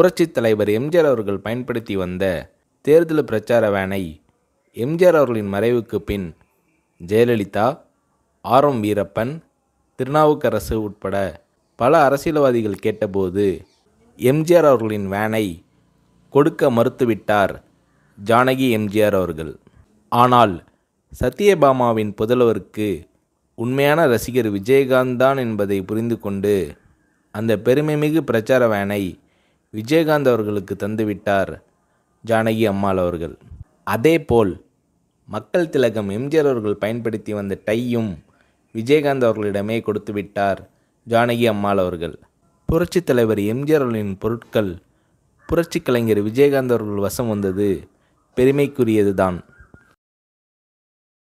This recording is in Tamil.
புரட்சித் தலைவர் எம்ஜிஆர் அவர்கள் பயன்படுத்தி வந்த தேர்தல் பிரச்சார வேனை எம்ஜிஆர் அவர்களின் மறைவுக்கு பின் ஜெயலலிதா ஆர் எம் வீரப்பன் திருநாவுக்கரசு உட்பட பல அரசியல்வாதிகள் கேட்டபோது எம்ஜிஆர் அவர்களின் வேனை கொடுக்க மறுத்துவிட்டார் ஜானகி எம்ஜிஆர் அவர்கள் ஆனால் சத்யபாமாவின் புதல்வருக்கு உண்மையான ரசிகர் விஜயகாந்த் தான் என்பதை புரிந்து கொண்டு அந்த பெருமைமிகு பிரச்சார வேனை விஜயகாந்த் அவர்களுக்கு தந்துவிட்டார் ஜானகி அம்மாள் அவர்கள் அதேபோல் மக்கள் திலகம் எம்ஜிஆர் அவர்கள் பயன்படுத்தி வந்த டையும் விஜயகாந்த் அவர்களிடமே கொடுத்து விட்டார் ஜானகி அம்மாள் அவர்கள் புரட்சித் தலைவர் எம்ஜிஆர் அவர்களின் பொருட்கள் புரட்சி கலைஞர் விஜயகாந்த் அவர்கள் வசம் வந்தது பெருமைக்குரியதுதான்